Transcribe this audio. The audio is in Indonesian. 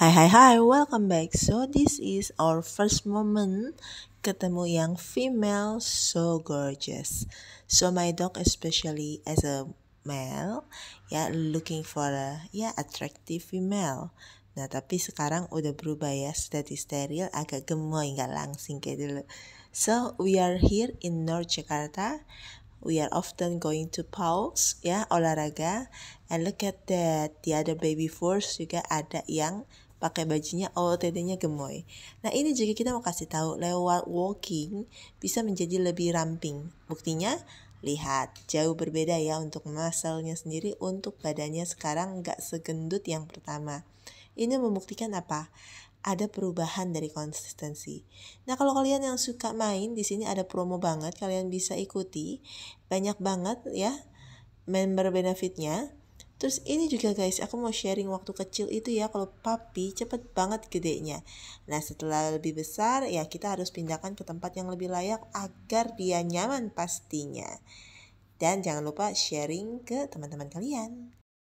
Hai hai hai, welcome back. So this is our first moment ketemu yang female so gorgeous. So my dog especially as a male, ya yeah, looking for a ya yeah, attractive female. Nah tapi sekarang udah berubah ya, steady steril, agak gemoy, nggak langsing kayak dulu. So we are here in North Jakarta. We are often going to pause ya olahraga and look at that the other baby force juga ada yang pakai bajunya OOTD-nya gemoy. Nah ini juga kita mau kasih tahu lewat walking bisa menjadi lebih ramping. Buktinya lihat jauh berbeda ya untuk muscle-nya sendiri untuk badannya sekarang nggak segendut yang pertama. Ini membuktikan apa? Ada perubahan dari konsistensi. Nah, kalau kalian yang suka main di sini ada promo banget, kalian bisa ikuti. Banyak banget ya member benefitnya Terus ini juga guys, aku mau sharing waktu kecil itu ya kalau papi cepet banget gedenya. Nah setelah lebih besar ya kita harus pindahkan ke tempat yang lebih layak agar dia nyaman pastinya. Dan jangan lupa sharing ke teman-teman kalian.